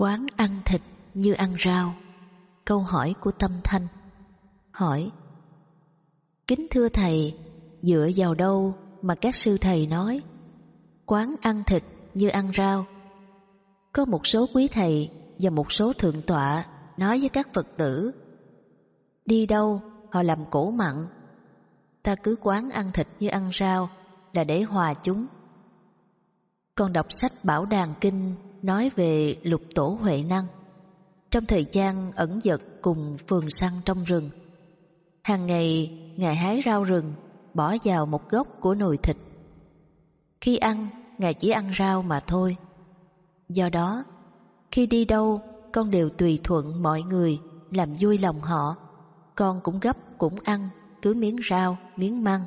Quán ăn thịt như ăn rau. Câu hỏi của Tâm Thanh. Hỏi. Kính thưa thầy, dựa vào đâu mà các sư thầy nói quán ăn thịt như ăn rau? Có một số quý thầy và một số thượng tọa nói với các Phật tử đi đâu họ làm cổ mặn ta cứ quán ăn thịt như ăn rau là để hòa chúng con đọc sách Bảo Đàn Kinh nói về lục tổ Huệ Năng. Trong thời gian ẩn dật cùng phường săn trong rừng, hàng ngày ngài hái rau rừng bỏ vào một góc của nồi thịt. Khi ăn, ngài chỉ ăn rau mà thôi. Do đó, khi đi đâu, con đều tùy thuận mọi người, làm vui lòng họ. Con cũng gấp cũng ăn, cứ miếng rau, miếng măng.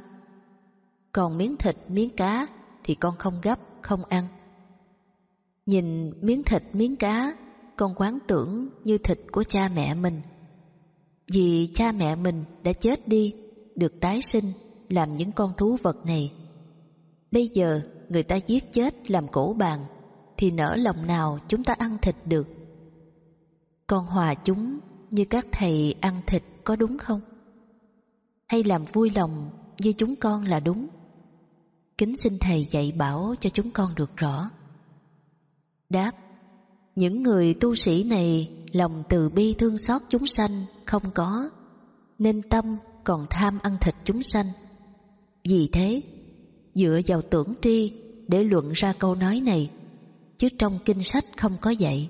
Còn miếng thịt, miếng cá thì con không gấp, không ăn. Nhìn miếng thịt miếng cá, con quán tưởng như thịt của cha mẹ mình. Vì cha mẹ mình đã chết đi, được tái sinh làm những con thú vật này. Bây giờ người ta giết chết làm cổ bàn, thì nỡ lòng nào chúng ta ăn thịt được. Con hòa chúng như các thầy ăn thịt có đúng không? Hay làm vui lòng như chúng con là đúng? Kính xin thầy dạy bảo cho chúng con được rõ. Đáp Những người tu sĩ này lòng từ bi thương xót chúng sanh không có Nên tâm còn tham ăn thịt chúng sanh Vì thế dựa vào tưởng tri để luận ra câu nói này Chứ trong kinh sách không có vậy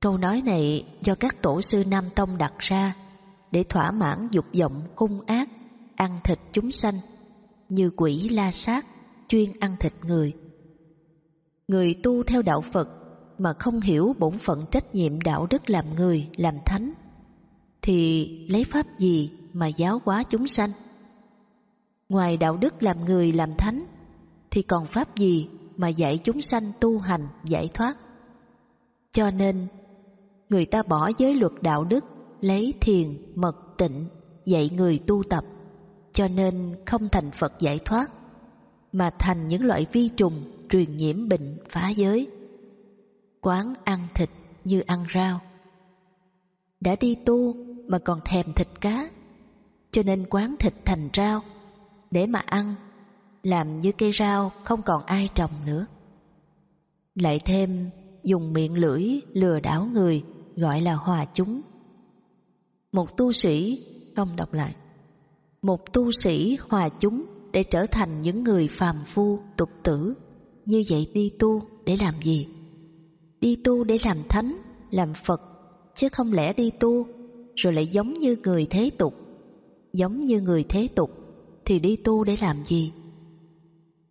Câu nói này do các tổ sư Nam Tông đặt ra để thỏa mãn dục vọng hung ác, ăn thịt chúng sanh, như quỷ la sát, chuyên ăn thịt người người tu theo đạo Phật mà không hiểu bổn phận trách nhiệm đạo đức làm người, làm thánh, thì lấy pháp gì mà giáo hóa chúng sanh? Ngoài đạo đức làm người, làm thánh, thì còn pháp gì mà dạy chúng sanh tu hành, giải thoát? Cho nên, người ta bỏ giới luật đạo đức, lấy thiền, mật, tịnh, dạy người tu tập, cho nên không thành Phật giải thoát mà thành những loại vi trùng truyền nhiễm bệnh phá giới. Quán ăn thịt như ăn rau. Đã đi tu mà còn thèm thịt cá, cho nên quán thịt thành rau để mà ăn, làm như cây rau không còn ai trồng nữa. Lại thêm dùng miệng lưỡi lừa đảo người gọi là hòa chúng. Một tu sĩ không đọc lại. Một tu sĩ hòa chúng để trở thành những người phàm phu tục tử như vậy đi tu để làm gì đi tu để làm thánh làm phật chứ không lẽ đi tu rồi lại giống như người thế tục giống như người thế tục thì đi tu để làm gì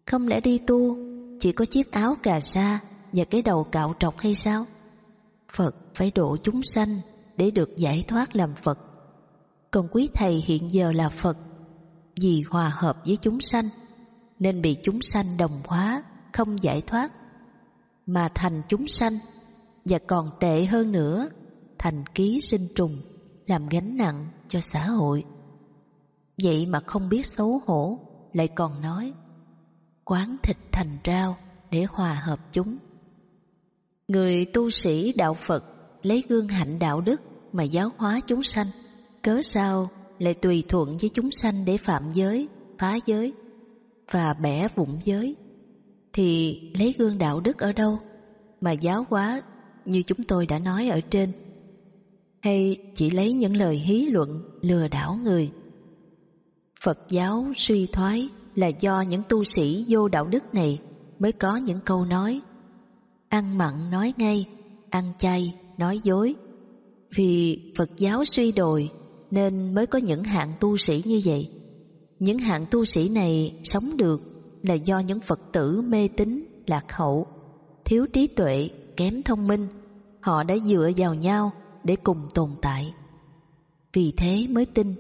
không lẽ đi tu chỉ có chiếc áo cà sa và cái đầu cạo trọc hay sao phật phải độ chúng sanh để được giải thoát làm phật còn quý thầy hiện giờ là phật vì hòa hợp với chúng sanh nên bị chúng sanh đồng hóa không giải thoát mà thành chúng sanh và còn tệ hơn nữa thành ký sinh trùng làm gánh nặng cho xã hội vậy mà không biết xấu hổ lại còn nói quán thịt thành rau để hòa hợp chúng người tu sĩ đạo phật lấy gương hạnh đạo đức mà giáo hóa chúng sanh cớ sao lại tùy thuận với chúng sanh để phạm giới, phá giới và bẻ vụng giới, thì lấy gương đạo đức ở đâu mà giáo hóa như chúng tôi đã nói ở trên? Hay chỉ lấy những lời hí luận lừa đảo người? Phật giáo suy thoái là do những tu sĩ vô đạo đức này mới có những câu nói ăn mặn nói ngay, ăn chay nói dối. Vì Phật giáo suy đồi nên mới có những hạng tu sĩ như vậy. Những hạng tu sĩ này sống được là do những Phật tử mê tín, lạc hậu, thiếu trí tuệ, kém thông minh, họ đã dựa vào nhau để cùng tồn tại. Vì thế mới tin,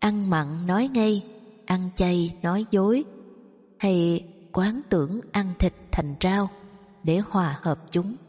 ăn mặn nói ngay, ăn chay nói dối, hay quán tưởng ăn thịt thành rau để hòa hợp chúng.